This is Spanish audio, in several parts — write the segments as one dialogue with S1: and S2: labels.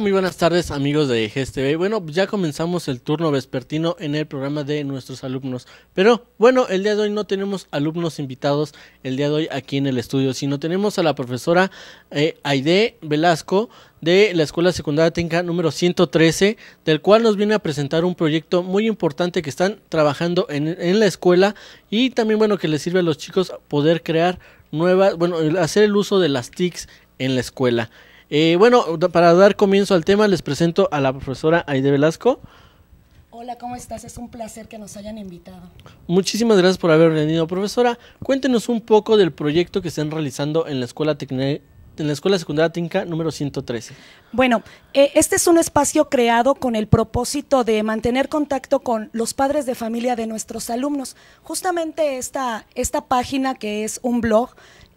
S1: muy buenas tardes amigos de GSTV. Bueno, ya comenzamos el turno vespertino en el programa de nuestros alumnos. Pero bueno, el día de hoy no tenemos alumnos invitados el día de hoy aquí en el estudio, sino tenemos a la profesora eh, Aide Velasco de la Escuela Secundaria Técnica número 113, del cual nos viene a presentar un proyecto muy importante que están trabajando en, en la escuela y también bueno que les sirve a los chicos poder crear nuevas, bueno, hacer el uso de las TICs en la escuela. Eh, bueno, para dar comienzo al tema, les presento a la profesora Aide Velasco.
S2: Hola, ¿cómo estás? Es un placer que nos hayan invitado.
S1: Muchísimas gracias por haber venido, profesora. Cuéntenos un poco del proyecto que están realizando en la Escuela en la Escuela Secundaria Tinca número 113.
S2: Bueno, eh, este es un espacio creado con el propósito de mantener contacto con los padres de familia de nuestros alumnos. Justamente esta, esta página que es un blog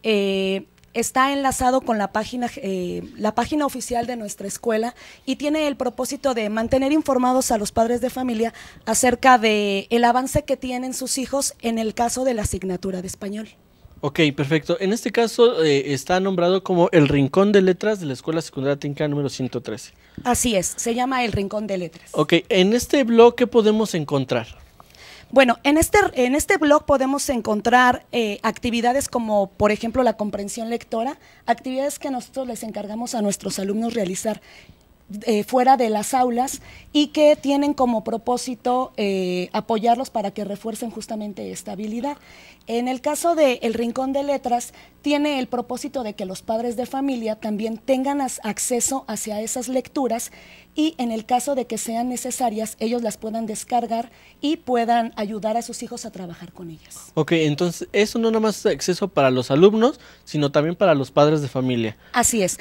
S2: eh, está enlazado con la página, eh, la página oficial de nuestra escuela y tiene el propósito de mantener informados a los padres de familia acerca de el avance que tienen sus hijos en el caso de la asignatura de español.
S1: Ok, perfecto. En este caso eh, está nombrado como el Rincón de Letras de la Escuela Secundaria TINCA número 113.
S2: Así es, se llama el Rincón de Letras.
S1: Ok, en este blog, ¿qué podemos encontrar?
S2: Bueno, en este, en este blog podemos encontrar eh, actividades como, por ejemplo, la comprensión lectora, actividades que nosotros les encargamos a nuestros alumnos realizar eh, fuera de las aulas y que tienen como propósito eh, apoyarlos para que refuercen justamente esta habilidad. En el caso del Rincón de Letras, tiene el propósito de que los padres de familia también tengan acceso hacia esas lecturas y en el caso de que sean necesarias, ellos las puedan descargar y puedan ayudar a sus hijos a trabajar con ellas.
S1: Ok, entonces eso no nada más acceso para los alumnos, sino también para los padres de familia. Así es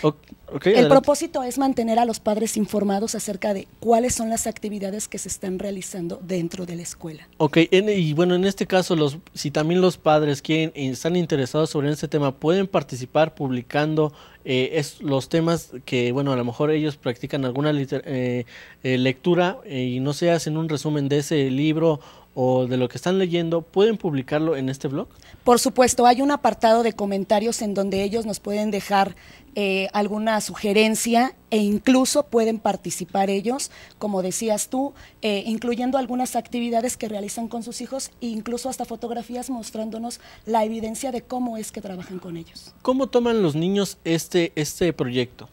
S1: el
S2: propósito es mantener a los padres informados acerca de cuáles son las actividades que se están realizando dentro de la escuela.
S1: Ok, y bueno, en este caso, los, si también los padres quieren, eh, están interesados sobre este tema, pueden participar publicando eh, los temas que, bueno, a lo mejor ellos practican alguna eh, lectura y no se hacen un resumen de ese libro o de lo que están leyendo, ¿pueden publicarlo en este blog?
S2: Por supuesto, hay un apartado de comentarios en donde ellos nos pueden dejar eh, alguna sugerencia e incluso pueden participar ellos, como decías tú, eh, incluyendo algunas actividades que realizan con sus hijos e incluso hasta fotografías mostrándonos la evidencia de cómo es que trabajan con ellos.
S1: ¿Cómo toman los niños este, este proyecto?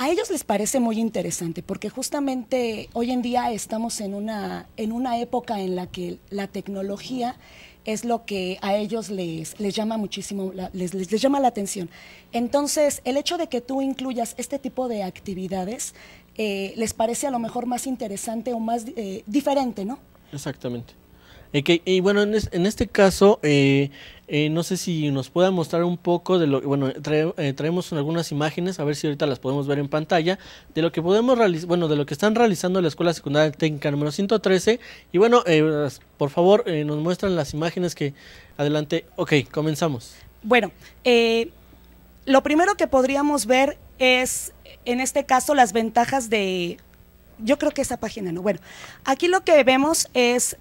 S2: A ellos les parece muy interesante porque justamente hoy en día estamos en una, en una época en la que la tecnología es lo que a ellos les, les llama muchísimo, les, les, llama la atención. Entonces, el hecho de que tú incluyas este tipo de actividades eh, les parece a lo mejor más interesante o más eh, diferente, ¿no?
S1: Exactamente y bueno, en, este caso, eh, eh, no sé si nos pueda mostrar un poco de lo bueno, eh, traemos algunas imágenes, a ver si ahorita las podemos ver en pantalla, de lo que podemos realizar, bueno, de lo que están realizando la Escuela Secundaria Técnica número 113. Y bueno, por favor, nos muestran las imágenes que adelante. Ok, comenzamos.
S2: Bueno, lo primero que podríamos ver es, en este caso, las ventajas de... Yo creo que esa página no. Bueno, aquí lo que vemos es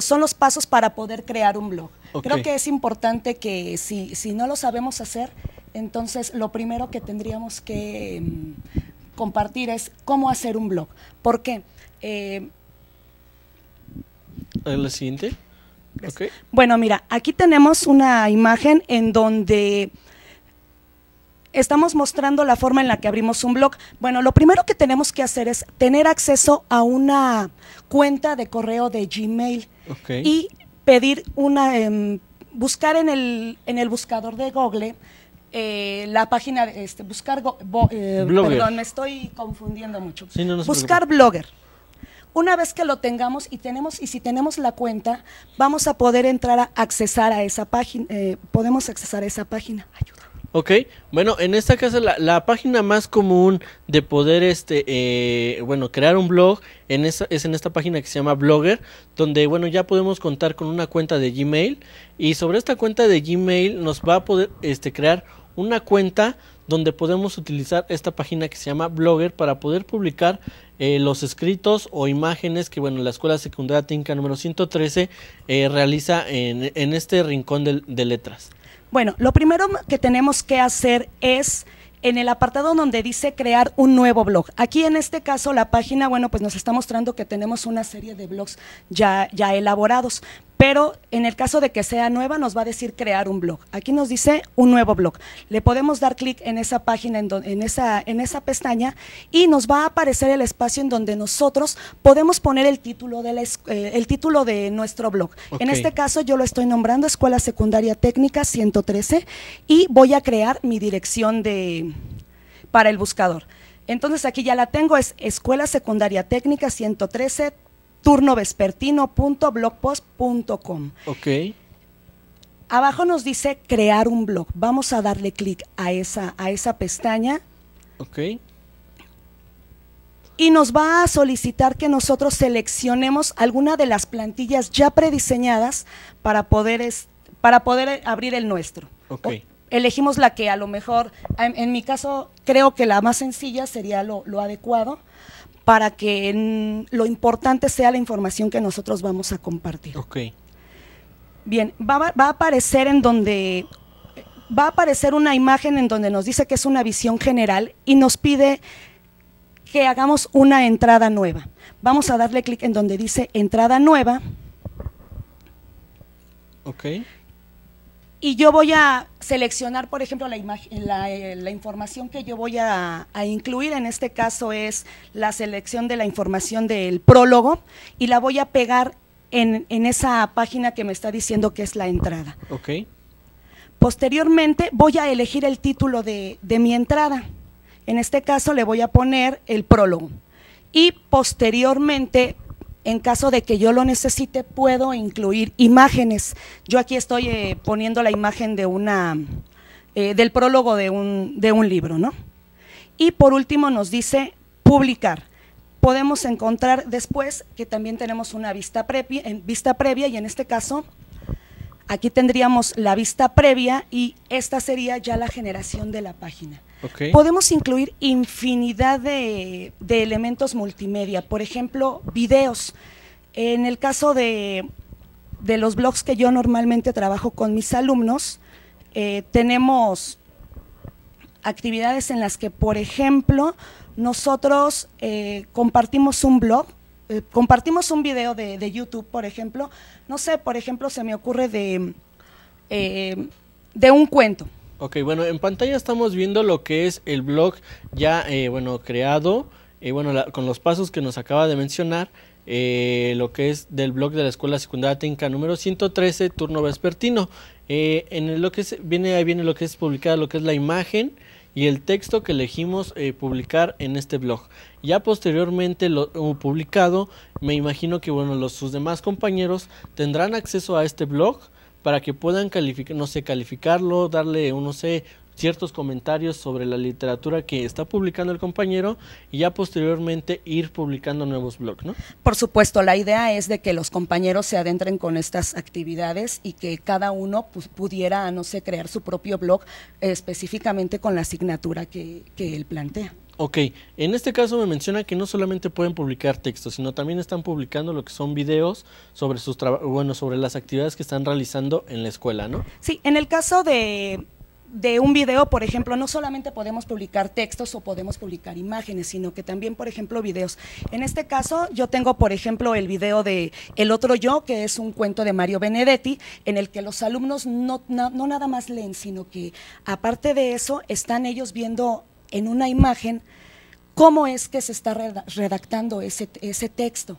S2: son los pasos para poder crear un blog. Creo que es importante que si, no lo sabemos hacer, entonces lo primero que tendríamos que em, compartir es cómo hacer un blog. ¿Por qué? Eh,
S1: la siguiente.
S2: Bueno, mira, aquí tenemos una imagen en donde estamos mostrando la forma en la que abrimos un blog. Bueno, lo primero que tenemos que hacer es tener acceso a una cuenta de correo de Gmail y pedir una, em, buscar en el, en el buscador de Google. Eh, la página, este, buscar, eh, blogger. perdón, me estoy confundiendo mucho. buscar blogger. Una vez que lo tengamos y tenemos y si tenemos la cuenta, vamos a poder entrar a accesar a esa página, eh, podemos accesar a esa página. Ayuda.
S1: Ok, bueno, en esta casa la, página más común de poder, este, eh, bueno, crear un blog en esa, es en esta página que se llama Blogger, donde, bueno, ya podemos contar con una cuenta de Gmail y sobre esta cuenta de Gmail nos va a poder, este, crear una cuenta donde podemos utilizar esta página que se llama Blogger para poder publicar eh, los escritos o imágenes que, bueno, la Escuela Secundaria Tinca número 113 eh, realiza en, este rincón de letras.
S2: Bueno, lo primero que tenemos que hacer es en el apartado donde dice crear un nuevo blog. Aquí en este caso la página, bueno, pues nos está mostrando que tenemos una serie de blogs ya, ya elaborados, pero en el caso de que sea nueva nos va a decir crear un blog. Aquí nos dice un nuevo blog. Le podemos dar clic en esa página, en, esa, en esa pestaña y nos va a aparecer el espacio en donde nosotros podemos poner el título de, eh, el título de nuestro blog. En este caso yo lo estoy nombrando Escuela Secundaria Técnica 113 y voy a crear mi dirección de, para el buscador. Entonces aquí ya la tengo, es Escuela Secundaria Técnica 113 turnovespertino.blogpost.com. Ok. Abajo nos dice crear un blog. Vamos a darle clic a esa, a esa pestaña. Ok. Y nos va a solicitar que nosotros seleccionemos alguna de las plantillas ya prediseñadas para poder, para poder abrir el nuestro. Ok. elegimos la que a lo mejor, en, mi caso, creo que la más sencilla sería lo, lo adecuado para que lo importante sea la información que nosotros vamos a compartir. Ok. Bien, va, a aparecer en donde va a aparecer una imagen en donde nos dice que es una visión general y nos pide que hagamos una entrada nueva. Vamos a darle clic en donde dice entrada nueva. Ok y yo voy a seleccionar, por ejemplo, la, eh, información que yo voy a, incluir, en este caso es la selección de la información del prólogo, y la voy a pegar en, esa página que me está diciendo que es la entrada. ok Posteriormente voy a elegir el título de, de mi entrada. En este caso le voy a poner el prólogo. Y posteriormente en caso de que yo lo necesite, puedo incluir imágenes. Yo aquí estoy eh, poniendo la imagen de una, eh, del prólogo de un, de un libro, ¿no? Y por último nos dice publicar. Podemos encontrar después que también tenemos una vista previa, en vista previa y en este caso aquí tendríamos la vista previa y esta sería ya la generación de la página. Podemos incluir infinidad de, elementos multimedia, por ejemplo, videos. En el caso de, de los blogs que yo normalmente trabajo con mis alumnos, eh, tenemos actividades en las que, por ejemplo, nosotros eh, compartimos un blog, eh, compartimos un video de, de, YouTube, por ejemplo, no sé, por ejemplo, se me ocurre de, de un cuento,
S1: Ok, bueno, en pantalla estamos viendo lo que es el blog ya, eh, bueno, creado, eh, bueno, con los pasos que nos acaba de mencionar, eh, lo que es del blog de la Escuela Secundaria Técnica número 113, turno vespertino. en lo que viene, ahí viene lo que es publicada, lo que es la imagen y el texto que elegimos publicar en este blog. Ya posteriormente lo uh, publicado, me imagino que bueno, los, sus demás compañeros tendrán acceso a este blog para que puedan calificar, no sé, calificarlo, darle, no sé, ciertos comentarios sobre la literatura que está publicando el compañero y ya posteriormente ir publicando nuevos blogs, ¿no? Por supuesto,
S2: la idea es de que los compañeros se adentren con estas actividades y que cada uno pudiera, no sé, crear su propio blog eh, específicamente con la asignatura que, que él plantea.
S1: Ok, en este caso me menciona que no solamente pueden publicar textos, sino también están publicando lo que son videos sobre sus bueno, sobre las actividades que están realizando en la escuela, ¿no?
S2: Sí, en el caso de, de un video, por ejemplo, no solamente podemos publicar textos o podemos publicar imágenes, sino que también, por ejemplo, videos. En este caso, yo tengo, por ejemplo, el video de El otro yo, que es un cuento de Mario Benedetti, en el que los alumnos no, no nada más leen, sino que aparte de eso, están ellos viendo en una imagen cómo es que se está redactando ese, texto.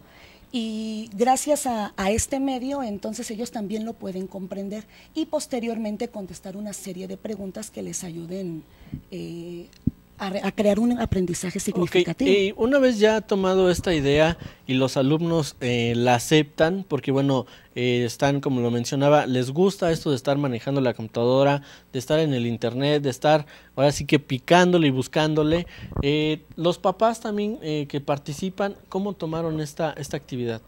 S2: Y gracias a, este medio, entonces ellos también lo pueden comprender y posteriormente contestar una serie de preguntas que les ayuden a… Eh, a, crear un aprendizaje significativo. Y
S1: una vez ya tomado esta idea y los alumnos eh, la aceptan, porque bueno, eh, están, como lo mencionaba, les gusta esto de estar manejando la computadora, de estar en el internet, de estar ahora sí que picándole y buscándole. Eh, los papás también que participan, ¿cómo tomaron esta, esta actividad?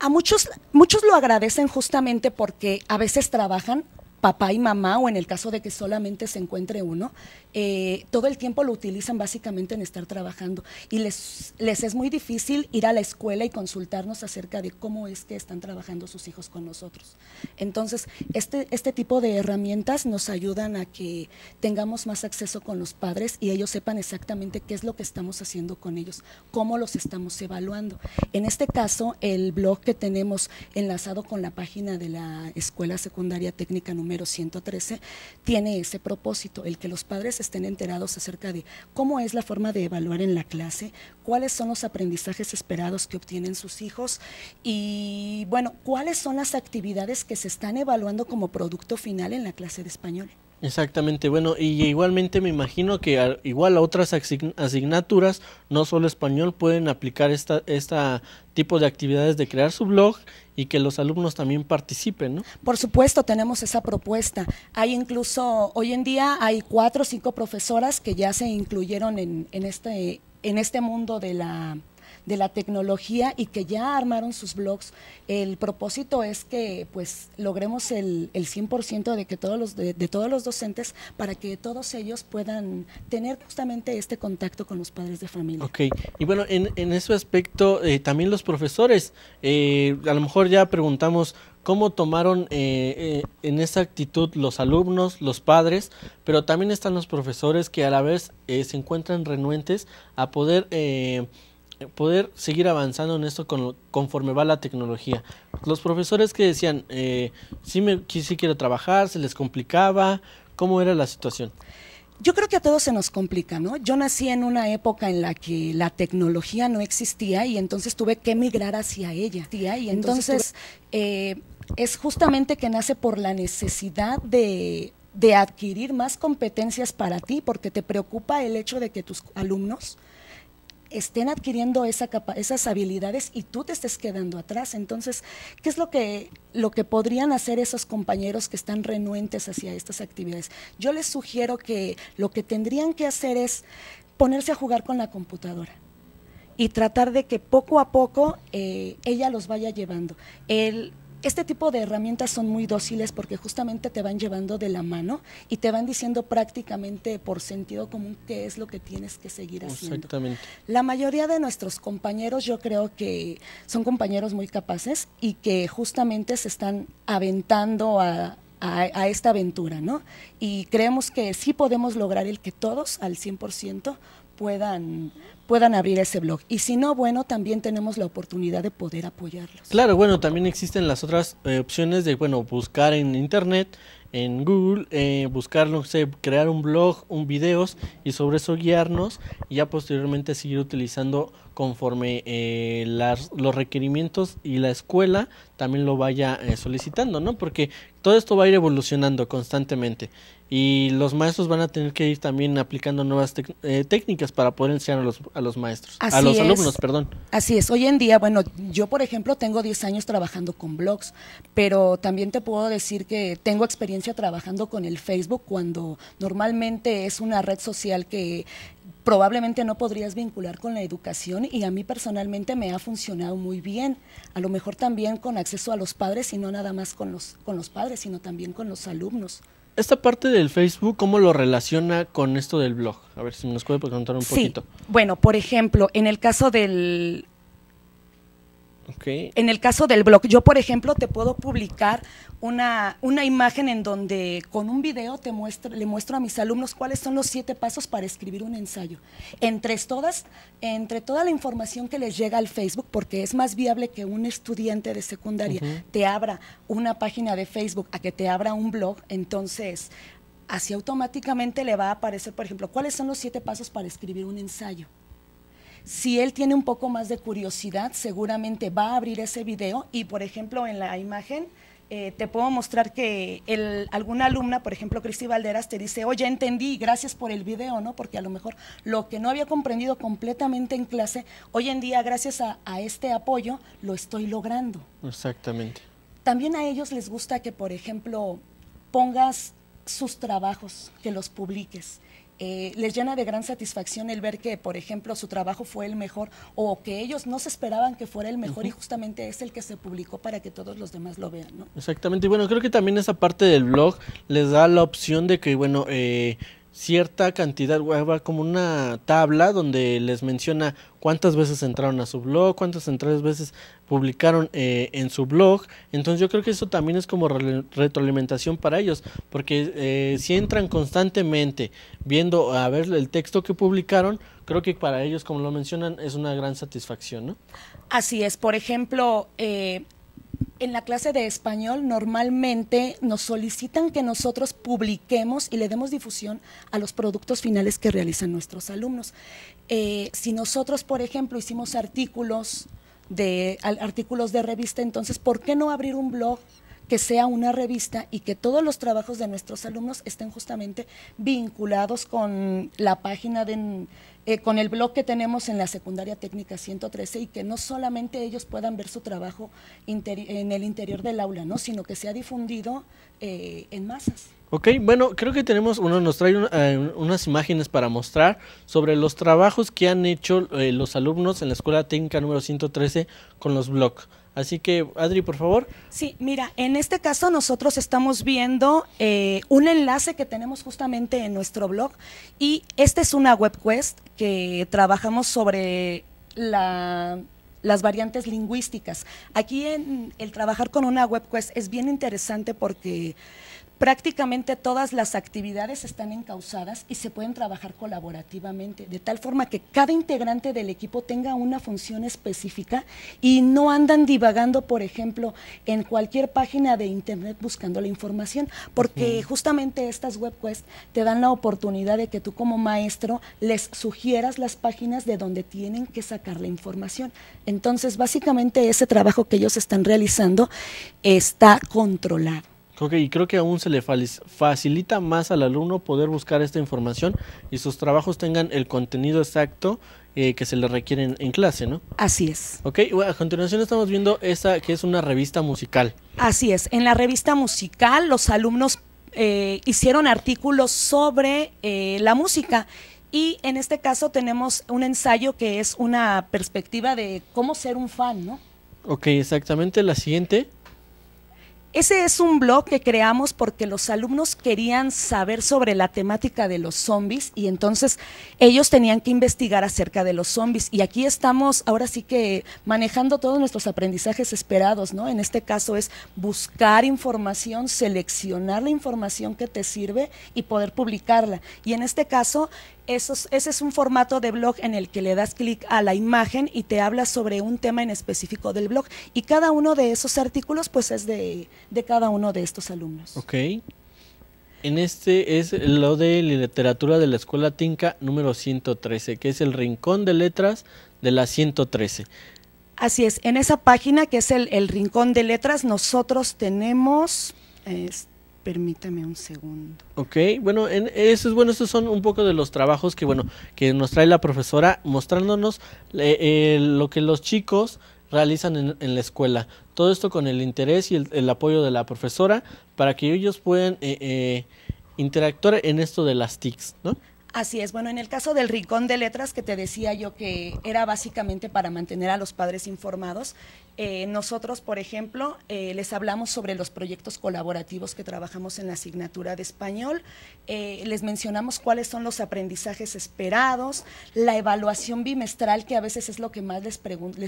S2: A muchos, muchos lo agradecen justamente porque a veces trabajan papá y mamá, o en el caso de que solamente se encuentre uno, eh, todo el tiempo lo utilizan básicamente en estar trabajando y les, les es muy difícil ir a la escuela y consultarnos acerca de cómo es que están trabajando sus hijos con nosotros. Entonces, este, este tipo de herramientas nos ayudan a que tengamos más acceso con los padres y ellos sepan exactamente qué es lo que estamos haciendo con ellos, cómo los estamos evaluando. En este caso, el blog que tenemos enlazado con la página de la Escuela Secundaria Técnica número 113 tiene ese propósito, el que los padres estén enterados acerca de cómo es la forma de evaluar en la clase, cuáles son los aprendizajes esperados que obtienen sus hijos y, bueno, cuáles son las actividades que se están evaluando como producto final en la clase de español.
S1: Exactamente, bueno, y igualmente me imagino que igual a otras asignaturas, no solo español, pueden aplicar esta, esta tipo de actividades de crear su blog y que los alumnos también participen, ¿no?
S2: Por supuesto, tenemos esa propuesta. Hay incluso, hoy en día hay cuatro o cinco profesoras que ya se incluyeron en, en este, en este mundo de la de la tecnología y que ya armaron sus blogs. El propósito es que pues logremos el, el 100% de, que todos los, de, todos los docentes para que todos ellos puedan tener justamente este contacto con los padres de familia.
S1: Ok, y bueno, en, en ese aspecto eh, también los profesores, eh, a lo mejor ya preguntamos cómo tomaron eh, en esa actitud los alumnos, los padres, pero también están los profesores que a la vez se encuentran renuentes a poder poder seguir avanzando en esto conforme va la tecnología. Los profesores que decían, eh, sí, me, sí quiero trabajar, se les complicaba, ¿cómo era la situación? Yo creo que a todos se nos complica, ¿no? Yo nací
S2: en una época en la que la tecnología no existía y entonces tuve que migrar hacia ella. Y entonces eh, es justamente que nace por la necesidad de de adquirir más competencias para ti, porque te preocupa el hecho de que tus alumnos estén adquiriendo esa capa esas habilidades y tú te estés quedando atrás. Entonces, ¿qué es lo que, lo que podrían hacer esos compañeros que están renuentes hacia estas actividades? Yo les sugiero que lo que tendrían que hacer es ponerse a jugar con la computadora y tratar de que poco a poco eh, ella los vaya llevando. El, este tipo de herramientas son muy dóciles porque justamente te van llevando de la mano y te van diciendo prácticamente por sentido común qué es lo que tienes que seguir haciendo. Exactamente. La mayoría de nuestros compañeros yo creo que son compañeros muy capaces y que justamente se están aventando a, esta aventura, ¿no? Y creemos que sí podemos lograr el que todos al 100% puedan puedan abrir ese blog. Y si no, bueno, también tenemos la oportunidad de poder apoyarlos.
S1: Claro, bueno, también existen las otras eh, opciones de, bueno, buscar en Internet, en Google, eh, buscar, no sé, crear un blog, un videos y sobre eso guiarnos y ya posteriormente seguir utilizando conforme eh, los requerimientos y la escuela también lo vaya eh, solicitando, ¿no? Porque todo esto va a ir evolucionando constantemente. Y los maestros van a tener que ir también aplicando nuevas eh, técnicas para poder enseñar a los, a los maestros, a los alumnos, perdón.
S2: Así es. Hoy en día, bueno, yo por ejemplo tengo 10 años trabajando con blogs, pero también te puedo decir que tengo experiencia trabajando con el Facebook cuando normalmente es una red social que probablemente no podrías vincular con la educación y a mí personalmente me ha funcionado muy bien. A lo mejor también con acceso a los padres y no nada más con los, con los padres, sino también con los alumnos
S1: esta parte del Facebook, ¿cómo lo relaciona con esto del blog? A ver si nos puede contar un sí. poquito.
S2: Bueno, por ejemplo, en el caso del, en el caso del blog, yo por ejemplo te puedo publicar una, una imagen en donde con un video te muestro, le muestro a mis alumnos cuáles son los siete pasos para escribir un ensayo. Entre todas, entre toda la información que les llega al Facebook, porque es más viable que un estudiante de secundaria te abra una página de Facebook a que te abra un blog, entonces así automáticamente le va a aparecer, por ejemplo, cuáles son los siete pasos para escribir un ensayo. Si él tiene un poco más de curiosidad, seguramente va a abrir ese video y, por ejemplo, en la imagen eh, te puedo mostrar que alguna alumna, por ejemplo, Cristi Valderas, te dice, oye, entendí, gracias por el video, ¿no? Porque a lo mejor lo que no había comprendido completamente en clase, hoy en día, gracias a, a este apoyo, lo estoy logrando.
S1: Exactamente.
S2: También a ellos les gusta que, por ejemplo, pongas sus trabajos, que los publiques. Eh, les llena de gran satisfacción el ver que, por ejemplo, su trabajo fue el mejor o que ellos no se esperaban que fuera el mejor y justamente es el que se publicó para que todos los demás lo vean, ¿no?
S1: Exactamente. Y bueno, creo que también esa parte del blog les da la opción de que, bueno, eh, cierta cantidad, como una tabla donde les menciona cuántas veces entraron a su blog, cuántas entradas veces publicaron eh, en su blog. Entonces yo creo que eso también es como retroalimentación para ellos, porque eh, si entran constantemente viendo a ver el texto que publicaron, creo que para ellos, como lo mencionan, es una gran satisfacción, ¿no?
S2: Así es, por ejemplo, eh, en la clase de español normalmente nos solicitan que nosotros publiquemos y le demos difusión a los productos finales que realizan nuestros alumnos. Eh, si nosotros, por ejemplo, hicimos artículos de, artículos de revista, entonces, ¿por qué no abrir un blog que sea una revista y que todos los trabajos de nuestros alumnos estén justamente vinculados con la página de eh, con el blog que tenemos en la secundaria técnica 113 y que no solamente ellos puedan ver su trabajo en el interior del aula, ¿no? sino que se ha difundido eh, en masas.
S1: Ok, bueno, creo que tenemos, uno nos trae eh, unas imágenes para mostrar sobre los trabajos que han hecho los alumnos en la Escuela Técnica número 113 con los blogs. Así que, Adri, por favor.
S2: Sí, mira, en este caso nosotros estamos viendo eh, un enlace que tenemos justamente en nuestro blog y esta es una webquest que trabajamos sobre las variantes lingüísticas. Aquí en el trabajar con una webquest es bien interesante porque prácticamente todas las actividades están encausadas y se pueden trabajar colaborativamente, de tal forma que cada integrante del equipo tenga una función específica y no andan divagando, por ejemplo, en cualquier página de internet buscando la información, porque justamente estas webquests te dan la oportunidad de que tú como maestro les sugieras las páginas de donde tienen que sacar la información. Entonces, básicamente ese trabajo que ellos están realizando está controlado.
S1: Ok, y creo que aún se le facilita más al alumno poder buscar esta información y sus trabajos tengan el contenido exacto eh, que se le requiere en, clase, ¿no? Así es. Ok, a continuación estamos viendo esta que es una revista musical.
S2: Así es, en la revista musical los alumnos eh, hicieron artículos sobre eh, la música. Y en este caso tenemos un ensayo que es una perspectiva de cómo ser un fan, ¿no?
S1: Ok, exactamente. La siguiente.
S2: Ese es un blog que creamos porque los alumnos querían saber sobre la temática de los zombies y entonces ellos tenían que investigar acerca de los zombies. Y aquí estamos ahora sí que manejando todos nuestros aprendizajes esperados, ¿no? En este caso es buscar información, seleccionar la información que te sirve y poder publicarla. Y en este caso ese es un formato de blog en el que le das clic a la imagen y te habla sobre un tema en específico del blog. Y cada uno de esos artículos, pues es de, cada uno de estos alumnos.
S1: Ok. En este es lo de literatura de la Escuela Tinca número 113, que es el Rincón de Letras de la 113.
S2: Así es, en esa página que es el, el Rincón de Letras, nosotros tenemos... Este, Permítame un segundo.
S1: Ok, bueno, en, eso bueno, estos son un poco de los trabajos que, bueno, que nos trae la profesora mostrándonos eh, lo que los chicos realizan en, la escuela. Todo esto con el interés y el, apoyo de la profesora para que ellos puedan eh, eh, interactuar en esto de las TICs, ¿no?
S2: Así es, bueno, en el caso del rincón de letras que te decía yo que era básicamente para mantener a los padres informados, eh, nosotros, por ejemplo, eh, les hablamos sobre los proyectos colaborativos que trabajamos en la asignatura de español, eh, les mencionamos cuáles son los aprendizajes esperados, la evaluación bimestral, que a veces es lo que más les,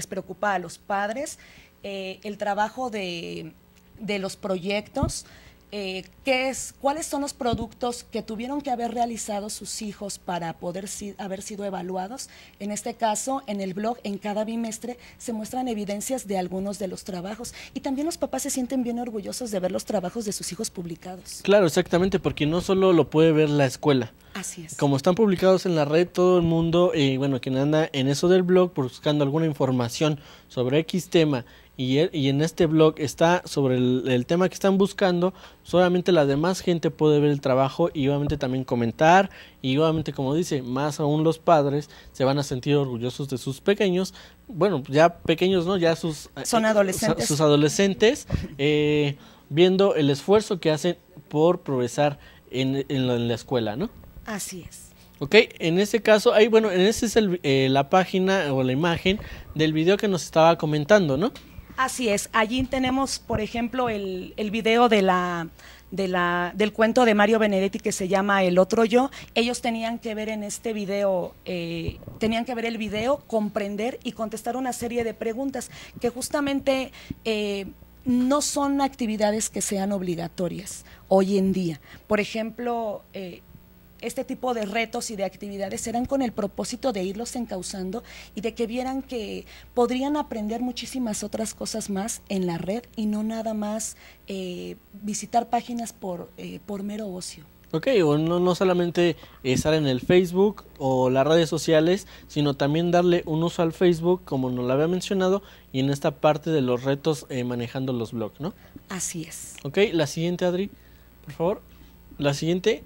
S2: preocupa a los padres, el trabajo de los proyectos. Eh, ¿qué es, cuáles son los productos que tuvieron que haber realizado sus hijos para poder haber sido evaluados. En este caso, en el blog, en cada bimestre, se muestran evidencias de algunos de los trabajos y también los papás se sienten bien orgullosos de ver los trabajos de sus hijos publicados.
S1: Claro, exactamente, porque no solo lo puede ver la escuela. Así es. Como están publicados en la red, todo el mundo, eh, bueno, quien anda en eso del blog buscando alguna información sobre X tema e, y, en este blog está sobre el, tema que están buscando, solamente la demás gente puede ver el trabajo y obviamente también comentar y obviamente como dice, más aún los padres se van a sentir orgullosos de sus pequeños, bueno, ya pequeños, ¿no? Ya sus... Eh, Son eh, adolescentes. Sus adolescentes, eh, viendo el esfuerzo que hacen por progresar en, la, escuela, ¿no? Así es. Ok, en este caso, ahí, bueno, en ese es el, la página o la imagen del video que nos estaba comentando, ¿no?
S2: Así es, allí tenemos, por ejemplo, el, el video de la, de la, del cuento de Mario Benedetti que se llama El otro yo. Ellos tenían que ver en este video, eh, tenían que ver el video, comprender y contestar una serie de preguntas que justamente eh, no son actividades que sean obligatorias hoy en día. Por ejemplo, eh, este tipo de retos y de actividades eran con el propósito de irlos encauzando y de que vieran que podrían aprender muchísimas otras cosas más en la red y no nada más eh, visitar páginas por, eh, por mero
S1: ocio. Ok, o no, no solamente eh, estar en el Facebook o las redes sociales, sino también darle un uso al Facebook, como nos lo había mencionado, y en esta parte de los retos manejando los blogs, ¿no? Así es. Ok, la siguiente, Adri, por favor. La siguiente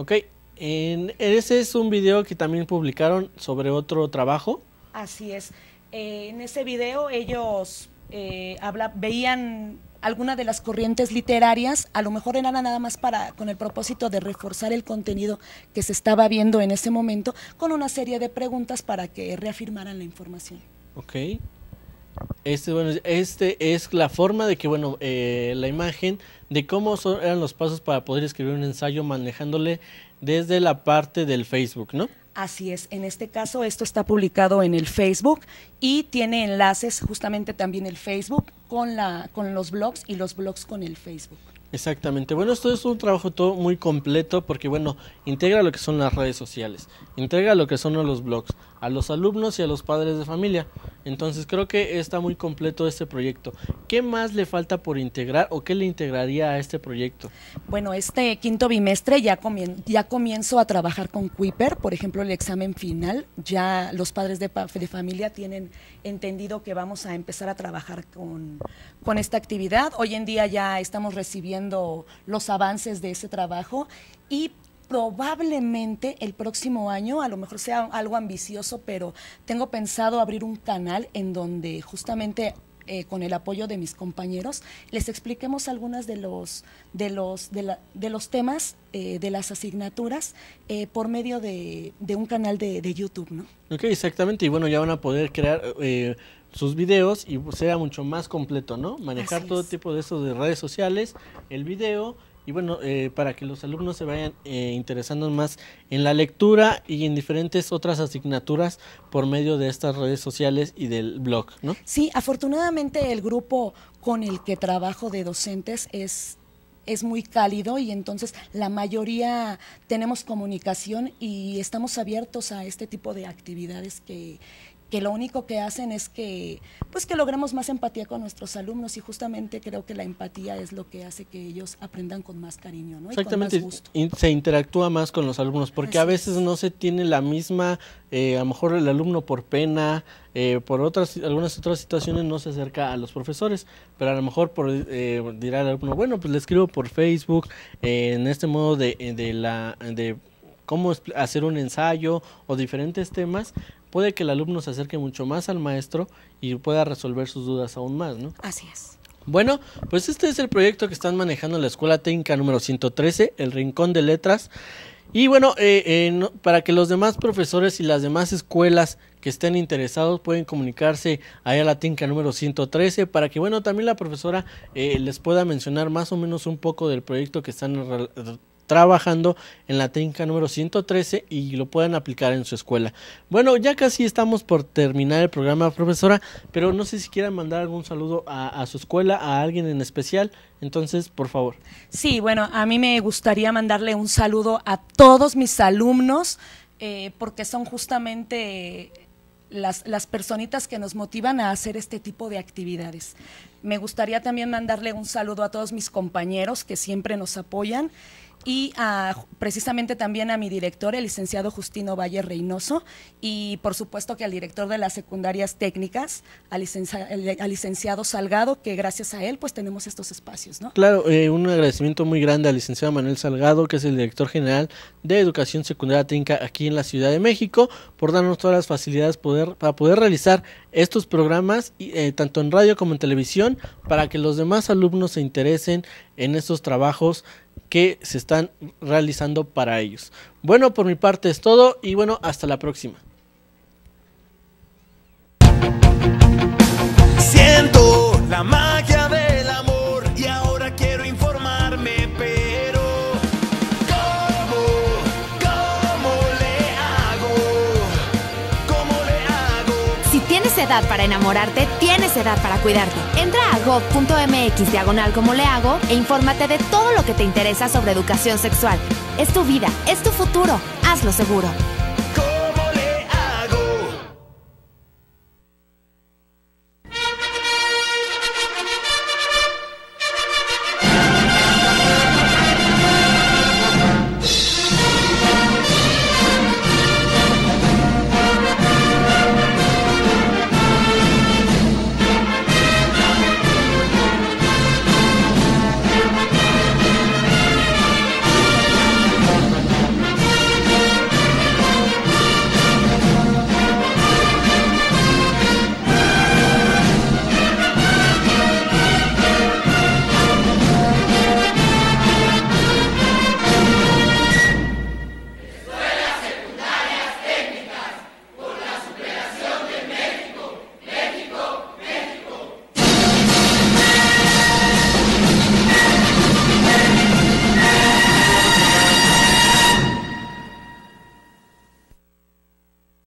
S1: Ok, ese es un video que también publicaron sobre otro trabajo.
S2: Así es. Eh, en ese video ellos eh, veían alguna de las corrientes literarias, a lo mejor eran nada más para con el propósito de reforzar el contenido que se estaba viendo en ese momento, con una serie de preguntas para que reafirmaran la información.
S1: Ok. Este, bueno, este es la forma de que, bueno, eh, la imagen de cómo son, eran los pasos para poder escribir un ensayo manejándole desde la parte del Facebook, ¿no?
S2: Así es, en este caso esto está publicado en el Facebook y tiene enlaces justamente también el Facebook con, la, con los blogs y los blogs con el Facebook.
S1: Exactamente. Bueno, esto es un trabajo todo muy completo porque, bueno, integra lo que son las redes sociales, integra lo que son los blogs, a los alumnos y a los padres de familia. Entonces creo que está muy completo este proyecto. ¿Qué más le falta por integrar o qué le integraría a este proyecto? Bueno,
S2: este quinto bimestre ya, ya comienzo a trabajar con Quiper, por ejemplo, el examen final. Ya los padres de, de familia tienen entendido que vamos a empezar a trabajar con, con esta actividad. Hoy en día ya estamos recibiendo los avances de ese trabajo y probablemente el próximo año, a lo mejor sea algo ambicioso, pero tengo pensado abrir un canal en donde justamente eh, con el apoyo de mis compañeros, les expliquemos algunos de los, de los, de, los temas eh, de las asignaturas eh, por medio de, un canal de, YouTube, ¿no?
S1: Ok, exactamente. Y bueno, ya van a poder crear sus videos y pues, sea mucho más completo, ¿no? Manejar todo tipo de eso de redes sociales, el video y bueno, eh, para que los alumnos se vayan eh, interesando más en la lectura y en diferentes otras asignaturas por medio de estas redes sociales y del blog, ¿no? Sí, afortunadamente
S2: el grupo con el que trabajo de docentes es es muy cálido y entonces la mayoría tenemos comunicación y estamos abiertos a este tipo de actividades que, que lo único que hacen es que, pues que logremos más empatía con nuestros alumnos y justamente creo que la empatía es lo que hace que ellos aprendan con más cariño, ¿no? Exactamente,
S1: se interactúa más con los alumnos porque a veces no se tiene la misma, eh, a lo mejor el alumno por pena, eh, por otras algunas otras situaciones no se acerca a los profesores, pero a lo mejor por, eh, dirá el alumno, bueno, pues le escribo por Facebook eh, en este modo de, de la... De, cómo hacer un ensayo o diferentes temas, puede que el alumno se acerque mucho más al maestro y pueda resolver sus dudas aún más, ¿no? Así es. Bueno, pues este es el proyecto que están manejando la Escuela Técnica número 113, el Rincón de Letras. Y bueno, eh, eh, para que los demás profesores y las demás escuelas que estén interesados pueden comunicarse allá a la técnica número 113 para que, bueno, también la profesora eh, les pueda mencionar más o menos un poco del proyecto que están trabajando en la técnica número 113 y lo puedan aplicar en su escuela. Bueno, ya casi estamos por terminar el programa, profesora, pero no sé si quieran mandar algún saludo a, su escuela, a alguien en especial. Entonces, por favor.
S2: Sí, bueno, a mí me gustaría mandarle un saludo a todos mis alumnos, eh, porque son justamente... Las, las, personitas que nos motivan a hacer este tipo de actividades. Me gustaría también mandarle un saludo a todos mis compañeros que siempre nos apoyan y a, precisamente también a mi director, el licenciado Justino Valle Reynoso, y por supuesto que al director de las secundarias técnicas, al, licenciado Salgado, que gracias a él pues tenemos estos espacios. ¿no?
S1: Claro, eh, un agradecimiento muy grande al licenciado Manuel Salgado, que es el director general de Educación Secundaria Técnica aquí en la Ciudad de México, por darnos todas las facilidades poder, para poder realizar estos programas, eh, tanto en radio como en televisión, para que los demás alumnos se interesen en estos trabajos que se están realizando para ellos. Bueno, por mi parte es todo y bueno, hasta la próxima. Siento
S2: la magia del amor y ahora quiero informarme, pero ¿cómo? ¿Cómo le hago? ¿Cómo le hago? Si tienes edad para enamorarte, edad para cuidarte. Entra a gov.mx diagonal como le hago e infórmate de todo lo que te interesa sobre educación sexual. Es tu vida, es tu futuro. Hazlo seguro.